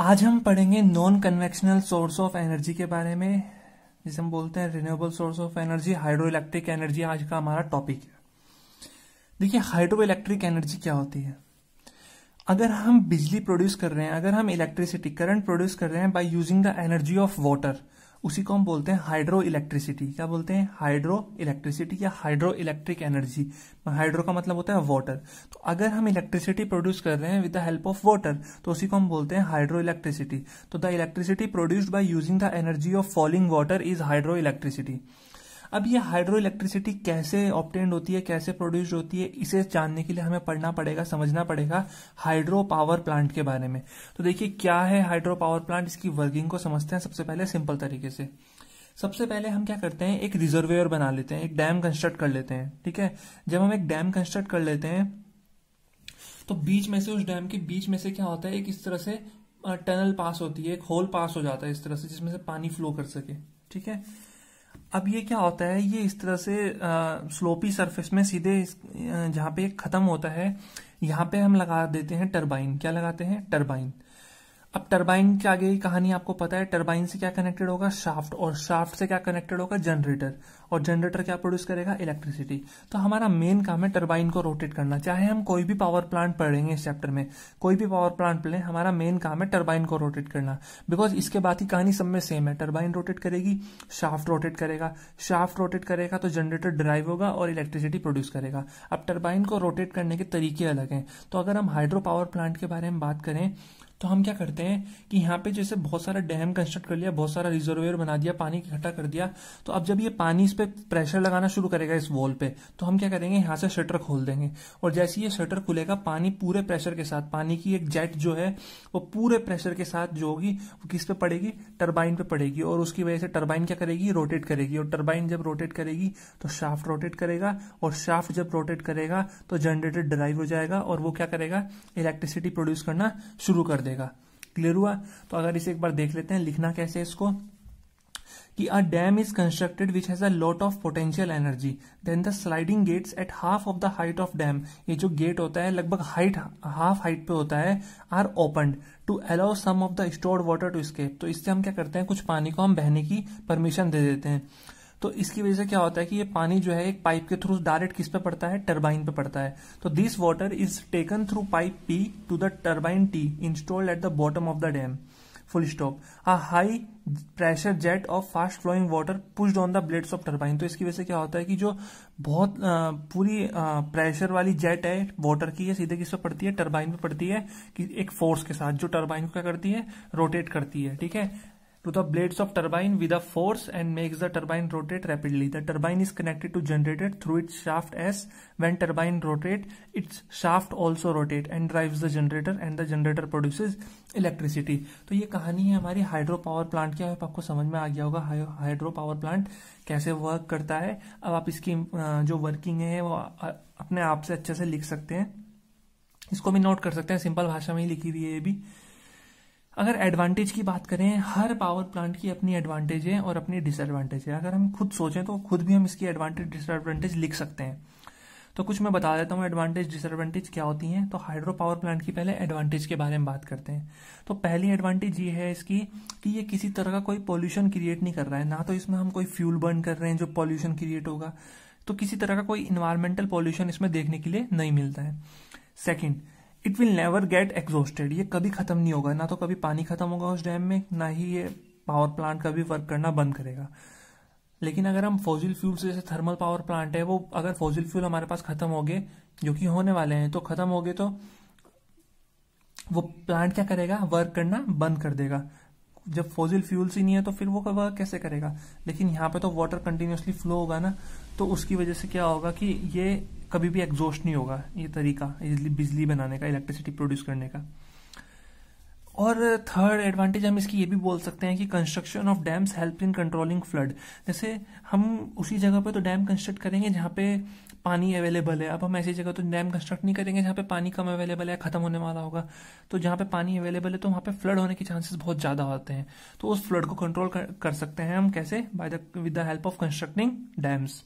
आज हम पढ़ेंगे non conventional source of energy के बारे में जिसे हम बोलते हैं renewable source of energy hydro electric energy आज का हमारा टॉपिक है देखिए हाइड्रो इलेक्ट्रिक एनर्जी क्या होती है अगर हम बिजली प्रोड्यूस कर रहे हैं अगर हम इलेक्ट्रिसिटी करंट प्रोड्यूस कर रहे हैं by using the energy of water उसी को हम बोलते हैं हाइड्रो इलेक्ट्रिसिटी क्या बोलते हैं हाइड्रो इलेक्ट्रिसिटी या हाइड्रो इलेक्ट्रिक एनर्जी हाइड्रो का मतलब होता है वाटर तो अगर हम इलेक्ट्रिसिटी प्रोड्यूस कर रहे हैं with the help of water तो उसी को हम बोलते हैं हाइड्रो इलेक्ट्रिसिटी तो the electricity produced by using the energy of falling water is hydro electricity अब ये हाइड्रो इलेक्ट्रिसिटी कैसे ऑप्टेंड होती है कैसे प्रोड्यूस होती है इसे जानने के लिए हमें पढ़ना पड़ेगा समझना पड़ेगा हाइड्रो पावर प्लांट के बारे में तो देखिए क्या है हाइड्रो पावर प्लांट इसकी वर्किंग को समझते हैं सबसे पहले सिंपल तरीके से सबसे पहले हम क्या करते हैं एक रिजर्वेयर बना लेते हैं एक डैम कंस्ट्रक्ट कर लेते हैं ठीक है जब हम एक डैम कंस्ट्रक्ट कर लेते हैं तो बीच में से उस डैम के बीच में से क्या होता है एक इस तरह से टनल पास होती है एक होल पास हो जाता है इस तरह से जिसमें से पानी फ्लो कर सके ठीक है अब ये क्या होता है ये इस तरह से आ, स्लोपी सरफेस में सीधे जहां पे खत्म होता है यहाँ पे हम लगा देते हैं टरबाइन क्या लगाते हैं टरबाइन अब टरबाइन के आगे की कहानी आपको पता है टरबाइन से क्या कनेक्टेड होगा शाफ्ट और शाफ्ट से क्या कनेक्टेड होगा जनरेटर और जनरेटर क्या प्रोड्यूस करेगा इलेक्ट्रिसिटी तो हमारा मेन काम है टरबाइन को रोटेट करना चाहे हम कोई भी पावर प्लांट पढ़ेंगे इस चैप्टर में कोई भी पावर प्लांट पढ़ें हमारा मेन काम है टर्बाइन को रोटेट करना बिकॉज इसके बाद की कहानी सब में सेम है टर्बाइन रोटेट करेगी शाफ्ट रोटेट करेगा शाफ्ट रोटेट करेगा तो जनरेटर ड्राइव होगा और इलेक्ट्रिसिटी प्रोड्यूस करेगा अब टर्बाइन को रोटेट करने के तरीके अलग हैं तो अगर हम हाइड्रो पावर प्लांट के बारे में बात करें तो हम क्या करते हैं कि यहाँ पे जैसे बहुत सारा डैम कंस्ट्रक्ट कर लिया बहुत सारा रिजर्वेयर बना दिया पानी इकट्ठा कर दिया तो अब जब ये पानी इस पर प्रेशर लगाना शुरू करेगा इस वॉल पे तो हम क्या करेंगे यहाँ से शटर खोल देंगे और जैसे ये शटर खुलेगा पानी पूरे प्रेशर के साथ पानी की एक जेट जो है वो पूरे प्रेशर के साथ जो होगी वो किस पे पड़ेगी टर्बाइन पे पड़ेगी और उसकी वजह से टर्बाइन क्या करेगी रोटेट करेगी और टर्बाइन जब रोटेट करेगी तो शाफ्ट रोटेट करेगा और शाफ्ट जब रोटेट करेगा तो जनरेटर ड्राइव हो जाएगा और वो क्या करेगा इलेक्ट्रिसिटी प्रोड्यूस करना शुरू कर देगा देगा क्लियर हुआ तो अगर इसे एक बार देख लेते हैं लिखना कैसे इसको कि a dam is constructed which has a lot of potential energy then the sliding gates at half of the height of dam ये जो गेट होता है लगभग हाइट हाफ हाइट पे होता है are open to allow some of the stored water to escape तो इससे हम क्या करते हैं कुछ पानी को हम बहने की परमिशन दे देते हैं तो इसकी वजह से क्या होता है कि ये पानी जो है एक पाइप के थ्रू डायरेक्ट किस पे पड़ता है टर्बाइन पे पड़ता है तो this water is taken through pipe P to the turbine T installed at the bottom of the dam full stop a high pressure jet of fast flowing water pushed on the blades of turbine तो इसकी वजह से क्या होता है कि जो बहुत आ, पूरी प्रेशर वाली जेट है वाटर की ये सीधे किस पर पड़ती है टर्बाइन पे पड़ती है कि एक फोर्स के साथ जो टर्बाइन को क्या करती है रोटेट करती है ठीक है to the blades of turbine with a force and makes the turbine rotate rapidly. The turbine is connected to generator through its shaft S. When turbine rotate, its shaft also rotate and drives the generator and the generator produces electricity. तो ये कहानी है हमारी hydro power plant की आप आपको समझ में आ गया होगा हाइड्रो पावर प्लांट कैसे वर्क करता है अब आप इसकी जो वर्किंग है वो अपने आप से अच्छे से लिख सकते हैं इसको भी नोट कर सकते हैं सिंपल भाषा में ही लिखी हुई है ये भी अगर एडवांटेज की बात करें हर पावर प्लांट की अपनी एडवांटेज है और अपनी डिसएडवांटेज है अगर हम खुद सोचें तो खुद भी हम इसकी एडवांटेज डिसएडवांटेज लिख सकते हैं तो कुछ मैं बता देता हूँ एडवांटेज डिसएडवांटेज क्या होती हैं तो हाइड्रो पावर प्लांट की पहले एडवांटेज के बारे में बात करते हैं तो पहली एडवांटेज ये है इसकी कि ये किसी तरह का कोई पॉल्यूशन क्रिएट नहीं कर रहा है ना तो इसमें हम कोई फ्यूल बर्न कर रहे हैं जो पॉल्यूशन क्रिएट होगा तो किसी तरह का कोई इन्वायरमेंटल पॉल्यूशन इसमें देखने के लिए नहीं मिलता है second it will never get exhausted ये कभी खत्म नहीं होगा ना तो कभी पानी खत्म होगा उस डैम में ना ही ये पावर प्लांट कभी वर्क करना बंद करेगा लेकिन अगर हम फॉजिल फ्यूल से जैसे थर्मल पावर प्लांट है वो अगर फॉजिल फ्यूल हमारे पास खत्म हो गए जो कि होने वाले हैं तो खत्म हो गए तो वो प्लांट क्या करेगा वर्क करना बंद कर देगा जब फोजिल फ्यूल्स ही नहीं है तो फिर वो वर्क कैसे करेगा लेकिन यहाँ पे तो वाटर कंटिन्यूसली फ्लो होगा ना तो उसकी वजह से क्या होगा कि ये कभी भी एग्जॉस्ट नहीं होगा ये तरीका बिजली बनाने का इलेक्ट्रिसिटी प्रोड्यूस करने का और थर्ड एडवांटेज हम इसकी ये भी बोल सकते हैं कि construction of dams help in controlling flood जैसे हम उसी जगह पे तो डैम कंस्ट्रक्ट करेंगे जहाँ पे पानी अवेलेबल है अब हम ऐसी जगह तो डैम कंस्ट्रक्ट नहीं करेंगे जहाँ पे पानी कम अवेलेबल है ख़त्म होने वाला होगा तो जहाँ पे पानी अवेलेबल है तो वहाँ पे फ्लड होने के चांसेस बहुत ज़्यादा होते हैं तो उस फ्लड को कंट्रोल कर, कर सकते हैं हम कैसे by the with the help of constructing dams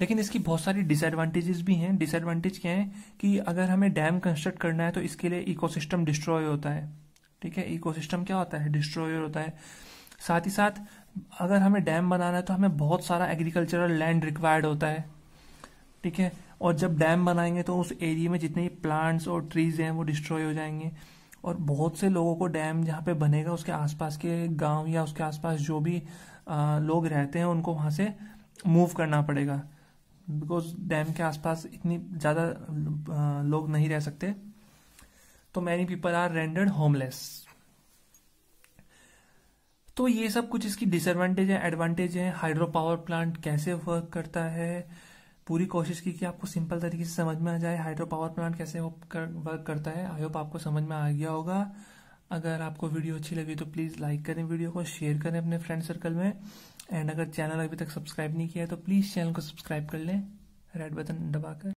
लेकिन इसकी बहुत सारी डिसएडवांटेजेस भी हैं डिसएडवांटेज क्या है कि अगर हमें डैम कंस्ट्रक्ट करना है तो इसके लिए इकोसिस्टम डिस्ट्रॉय होता है ठीक है इकोसिस्टम क्या होता है डिस्ट्रॉय होता है साथ ही साथ अगर हमें डैम बनाना है तो हमें बहुत सारा एग्रीकल्चरल लैंड रिक्वायर्ड होता है ठीक है और जब डैम बनाएंगे तो उस एरिया में जितने प्लांट्स और ट्रीज हैं वो डिस्ट्रॉय हो जाएंगे और बहुत से लोगों को डैम जहाँ पे बनेगा उसके आसपास के गांव या उसके आसपास जो भी आ, लोग रहते हैं उनको वहाँ से मूव करना पड़ेगा बिकॉज डैम के आसपास इतनी ज़्यादा लोग नहीं रह सकते तो many people are rendered homeless तो ये सब कुछ इसकी डिसएडवांटेज है एडवांटेज है हाइड्रो पावर प्लांट कैसे वर्क करता है पूरी कोशिश की कि आपको सिंपल तरीके से समझ में आ जाए हाइड्रो पावर प्लांट कैसे वर्क करता है आई होप आपको समझ में आ गया होगा अगर आपको वीडियो अच्छी लगी तो प्लीज़ लाइक करें वीडियो को शेयर करें अपने फ्रेंड सर्कल में एंड अगर चैनल अभी तक सब्सक्राइब नहीं किया है तो प्लीज़ चैनल को सब्सक्राइब कर लें रेड बटन दबाकर